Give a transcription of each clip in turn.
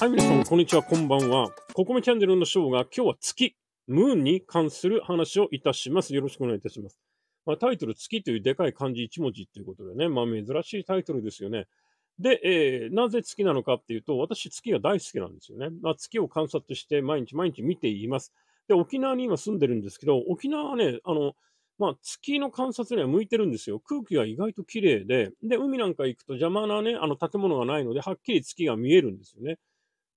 はい、皆さん、こんにちは、こんばんは。ココメチャンネルのショーが今日は月、ムーンに関する話をいたします。よろしくお願いいたします。まあ、タイトル、月というでかい漢字1文字ということでね、まあ珍しいタイトルですよね。で、えー、なぜ月なのかっていうと、私、月が大好きなんですよね。まあ、月を観察して毎日毎日見ています。で、沖縄に今住んでるんですけど、沖縄はね、あの、まあ、月の観察には向いてるんですよ。空気が意外と綺麗で、で、海なんか行くと邪魔なね、あの建物がないので、はっきり月が見えるんですよね。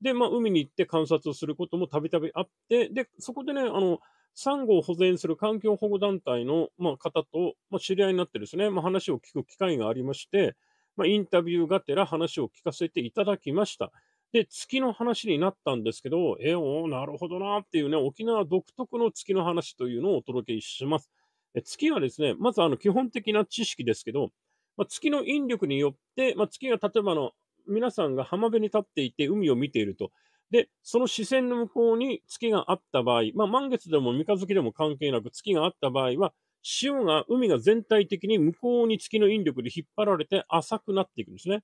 で、まあ、海に行って観察をすることもたびたびあって、で、そこでね、あの、サンゴを保全する環境保護団体の、まあ、方と、まあ、知り合いになってですね、まあ、話を聞く機会がありまして、まあ、インタビューがてら話を聞かせていただきました。で、月の話になったんですけど、えー、おなるほどなっていうね、沖縄独特の月の話というのをお届けします。え月はですね、まずあの基本的な知識ですけど、まあ、月の引力によって、まあ、月が例えばの皆さんが浜辺に立っていて海を見ていると。で、その視線の向こうに月があった場合、まあ、満月でも三日月でも関係なく月があった場合は、潮が、海が全体的に向こうに月の引力で引っ張られて浅くなっていくんですね。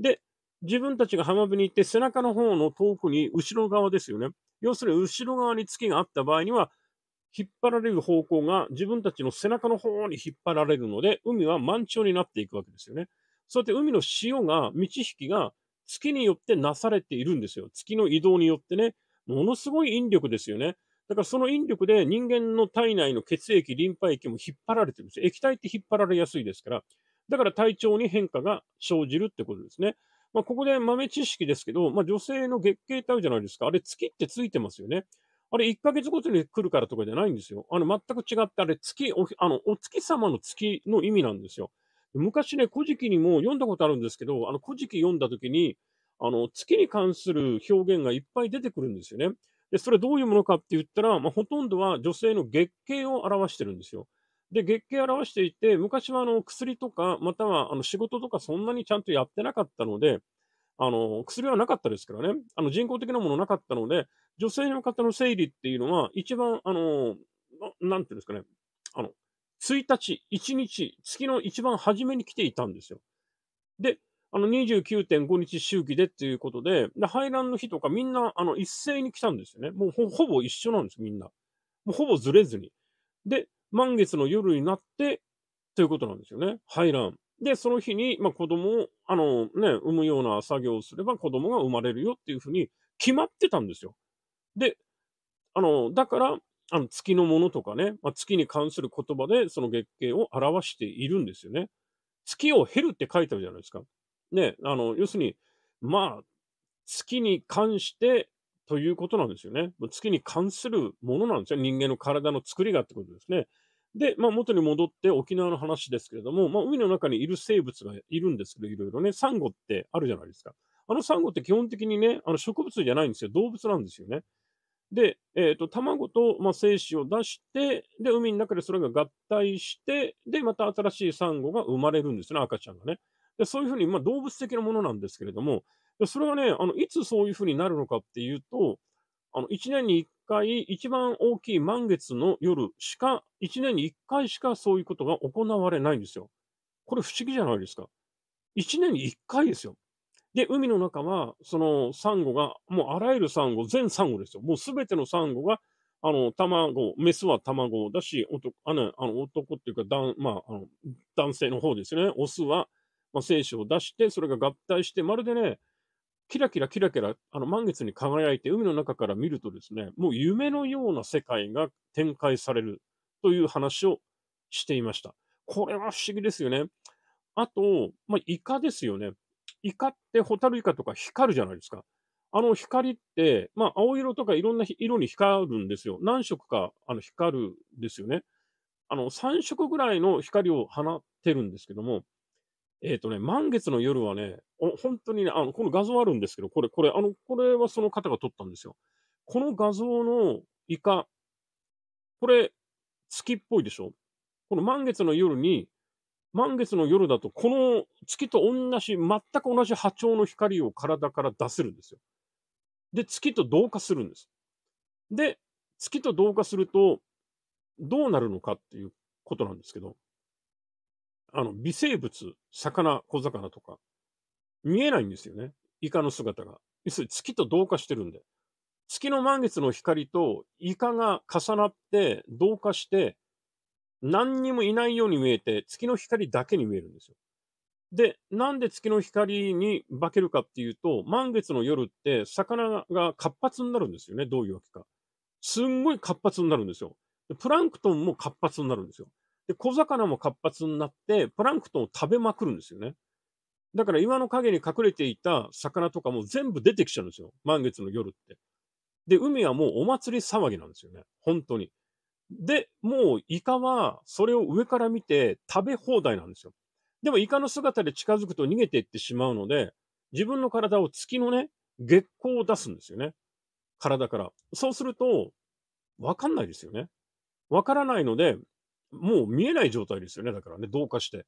で、自分たちが浜辺に行って背中の方の遠くに後ろ側ですよね。要するに後ろ側に月があった場合には、引っ張られる方向が自分たちの背中の方に引っ張られるので、海は満潮になっていくわけですよね。そうやって海の潮が、満ち引きが月によってなされているんですよ。月の移動によってね、ものすごい引力ですよね。だからその引力で人間の体内の血液、リンパ液も引っ張られてるんですよ。液体って引っ張られやすいですから。だから体調に変化が生じるってことですね。まあ、ここで豆知識ですけど、まあ、女性の月経体じゃないですか。あれ月ってついてますよね。あれ1ヶ月ごとに来るからとかじゃないんですよ。あの全く違って、あれ月、おあのお月様の月の意味なんですよ。昔ね、古事記にも読んだことあるんですけど、あの、古事記読んだ時に、あの、月に関する表現がいっぱい出てくるんですよね。で、それどういうものかって言ったら、まあ、ほとんどは女性の月経を表してるんですよ。で、月経を表していて、昔はあの薬とか、またはあの仕事とかそんなにちゃんとやってなかったので、あの、薬はなかったですからね。あの、人工的なものなかったので、女性の方の生理っていうのは、一番、あの、なんていうんですかね、あの、1日、1日、月の一番初めに来ていたんですよ。で、あの29.5日周期でっていうことで、で排卵の日とかみんなあの一斉に来たんですよね。もうほぼ一緒なんです、みんな。もうほぼずれずに。で、満月の夜になって、ということなんですよね。排卵。で、その日に、まあ、子供を、あの、ね、産むような作業をすれば子供が生まれるよっていうふうに決まってたんですよ。で、あの、だから、あの月のものとかね、まあ、月に関する言葉でその月経を表しているんですよね。月を減るって書いてあるじゃないですか。ね、あの、要するに、まあ、月に関してということなんですよね。月に関するものなんですよ。人間の体の作りがってことですね。で、まあ、元に戻って沖縄の話ですけれども、まあ、海の中にいる生物がいるんですけど、いろいろね、サンゴってあるじゃないですか。あのサンゴって基本的にね、あの植物じゃないんですよ。動物なんですよね。で、えー、と、卵と、まあ、精子を出して、で、海の中でそれが合体して、で、また新しいサンゴが生まれるんですね、赤ちゃんがね。でそういうふうに、まあ、動物的なものなんですけれども、それはね、あの、いつそういうふうになるのかっていうと、あの、1年に1回、一番大きい満月の夜しか、1年に1回しかそういうことが行われないんですよ。これ不思議じゃないですか。1年に1回ですよ。で、海の中は、そのサンゴが、もうあらゆるサンゴ、全サンゴですよ。もうすべてのサンゴが、あの、卵、メスは卵だし、男、あの、あの男っていうか、だんまあ、あの男性の方ですね。オスは、まあ、精子を出して、それが合体して、まるでね、キラキラキラキラ、あの、満月に輝いて、海の中から見るとですね、もう夢のような世界が展開されるという話をしていました。これは不思議ですよね。あと、まあ、イカですよね。イカってホタルイカとか光るじゃないですか。あの光って、まあ、青色とかいろんな色に光るんですよ。何色かあの光るんですよね。あの、3色ぐらいの光を放ってるんですけども、えっ、ー、とね、満月の夜はね、本当にね、あの、この画像あるんですけど、これ、これ、あの、これはその方が撮ったんですよ。この画像のイカ、これ、月っぽいでしょこの満月の夜に満月の夜だと、この月と同じ、全く同じ波長の光を体から出せるんですよ。で、月と同化するんです。で、月と同化すると、どうなるのかっていうことなんですけど、あの、微生物、魚、小魚とか、見えないんですよね。イカの姿が。要するに月と同化してるんで。月の満月の光とイカが重なって同化して、何にもいないように見えて、月の光だけに見えるんですよ。で、なんで月の光に化けるかっていうと、満月の夜って魚が活発になるんですよね。どういうわけか。すんごい活発になるんですよ。プランクトンも活発になるんですよ。で、小魚も活発になって、プランクトンを食べまくるんですよね。だから岩の陰に隠れていた魚とかも全部出てきちゃうんですよ。満月の夜って。で、海はもうお祭り騒ぎなんですよね。本当に。で、もうイカはそれを上から見て食べ放題なんですよ。でもイカの姿で近づくと逃げていってしまうので、自分の体を月のね、月光を出すんですよね。体から。そうすると、わかんないですよね。わからないので、もう見えない状態ですよね。だからね、同化して。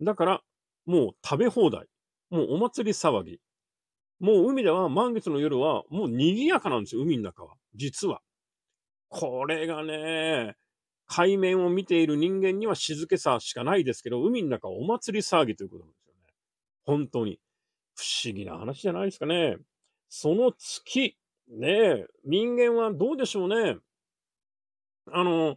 だから、もう食べ放題。もうお祭り騒ぎ。もう海では、満月の夜は、もう賑やかなんですよ、海の中は。実は。これがね、海面を見ている人間には静けさしかないですけど、海の中お祭り騒ぎということなんですよね。本当に。不思議な話じゃないですかね。その月、ね人間はどうでしょうね。あの、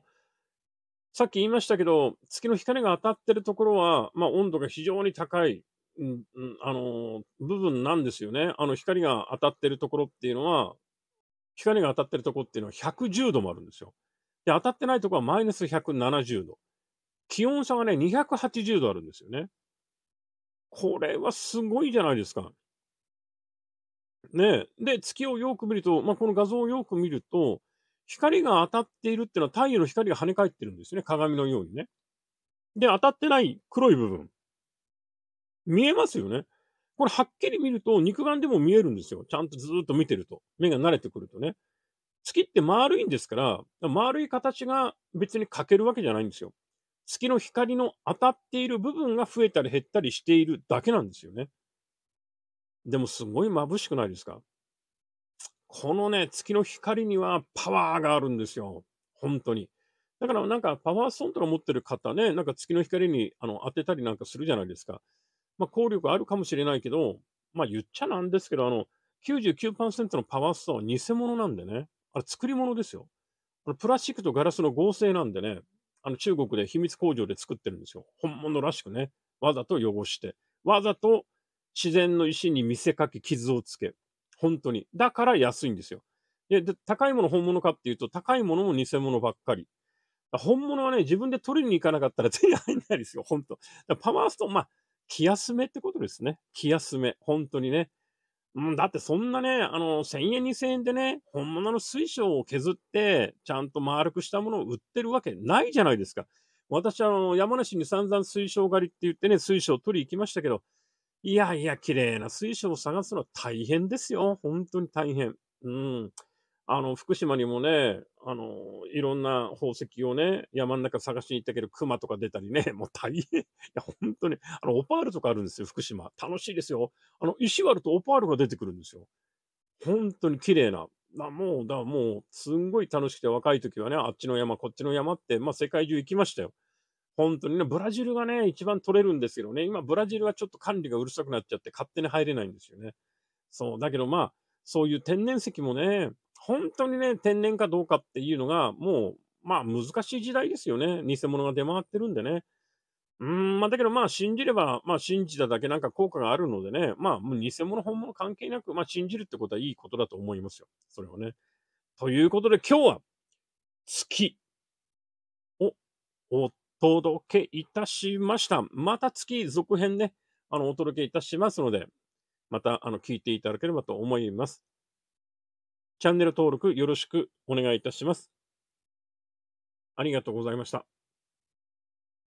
さっき言いましたけど、月の光が当たってるところは、まあ温度が非常に高い、うん、あの、部分なんですよね。あの光が当たってるところっていうのは、光が当たってるとこっていうのは110度もあるんですよ。で、当たってないとこはマイナス170度。気温差がね、280度あるんですよね。これはすごいじゃないですか。ねで、月をよく見ると、まあ、この画像をよく見ると、光が当たっているっていうのは太陽の光が跳ね返ってるんですね。鏡のようにね。で、当たってない黒い部分。見えますよね。これはっきり見ると肉眼でも見えるんですよ。ちゃんとずっと見てると。目が慣れてくるとね。月って丸いんですから、丸い形が別に欠けるわけじゃないんですよ。月の光の当たっている部分が増えたり減ったりしているだけなんですよね。でもすごい眩しくないですかこのね、月の光にはパワーがあるんですよ。本当に。だからなんかパワーソンとか持ってる方ね、なんか月の光にあの当てたりなんかするじゃないですか。まあ、効力あるかもしれないけど、まあ、言っちゃなんですけど、あの、99%のパワーストーンは偽物なんでね、あれ作り物ですよ。あのプラスチックとガラスの合成なんでね、あの中国で秘密工場で作ってるんですよ。本物らしくね。わざと汚して。わざと自然の石に見せかけ傷をつけ。本当に。だから安いんですよ。で、で高いもの本物かっていうと、高いものも偽物ばっかり。本物はね、自分で取りに行かなかったら手に入んないですよ。本当。パワーストーン、まあ、気休めってことですね。気休め。本当にね。うん、だってそんなね、あの、1000円2000円でね、本物の水晶を削って、ちゃんと丸くしたものを売ってるわけないじゃないですか。私、あの、山梨に散々水晶狩りって言ってね、水晶を取り行きましたけど、いやいや、綺麗な水晶を探すのは大変ですよ。本当に大変。うん。あの、福島にもね、あの、いろんな宝石をね、山の中探しに行ったけど、熊とか出たりね、もう大変。いや、本当に、あの、オパールとかあるんですよ、福島。楽しいですよ。あの、石割るとオパールが出てくるんですよ。本当に綺麗な。なもう、だもう、すんごい楽しくて、若い時はね、あっちの山、こっちの山って、まあ、世界中行きましたよ。本当にね、ブラジルがね、一番取れるんですけどね、今、ブラジルはちょっと管理がうるさくなっちゃって、勝手に入れないんですよね。そう、だけどまあ、そういう天然石もね、本当にね、天然かどうかっていうのが、もう、まあ難しい時代ですよね。偽物が出回ってるんでね。うん、まあだけどまあ信じれば、まあ信じただけなんか効果があるのでね、まあもう偽物本物関係なく、まあ信じるってことはいいことだと思いますよ。それはね。ということで今日は月をお届けいたしました。また月続編ね、あの、お届けいたしますので、また、あの、聞いていただければと思います。チャンネル登録よろしくお願いいたします。ありがとうございました。